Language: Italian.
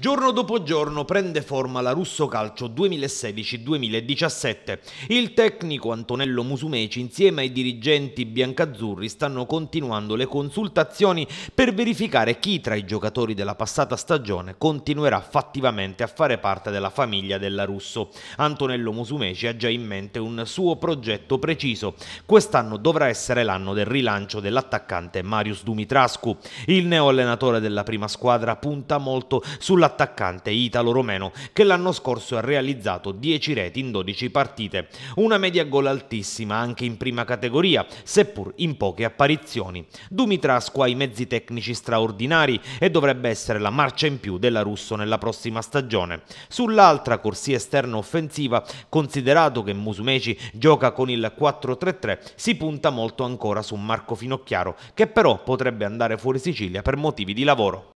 Giorno dopo giorno prende forma la Russo Calcio 2016-2017. Il tecnico Antonello Musumeci insieme ai dirigenti biancazzurri stanno continuando le consultazioni per verificare chi tra i giocatori della passata stagione continuerà fattivamente a fare parte della famiglia della Russo. Antonello Musumeci ha già in mente un suo progetto preciso. Quest'anno dovrà essere l'anno del rilancio dell'attaccante Marius Dumitrascu. Il neoallenatore della prima squadra punta molto sulla l'attaccante italo-romeno che l'anno scorso ha realizzato 10 reti in 12 partite, una media gol altissima anche in prima categoria, seppur in poche apparizioni. Dumitrasco ha i mezzi tecnici straordinari e dovrebbe essere la marcia in più della Russo nella prossima stagione. Sull'altra corsia esterna offensiva, considerato che Musumeci gioca con il 4-3-3, si punta molto ancora su Marco Finocchiaro, che però potrebbe andare fuori Sicilia per motivi di lavoro.